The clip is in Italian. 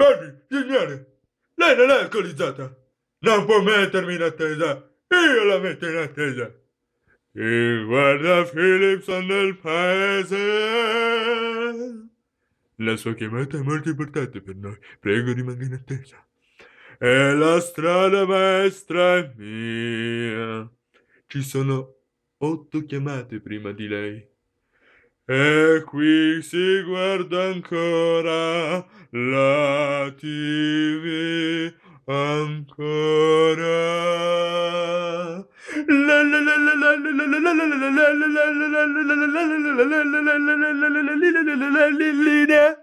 Guardi, signore, lei non è alcolizzata. Non può mettermi in attesa. Io la metto in attesa. Il guarda Philipson del paese. La sua chiamata è molto importante per noi. Prego rimanga in attesa. E la strada maestra è mia. Ci sono otto chiamate prima di lei. E qui si guarda ancora la tine încă la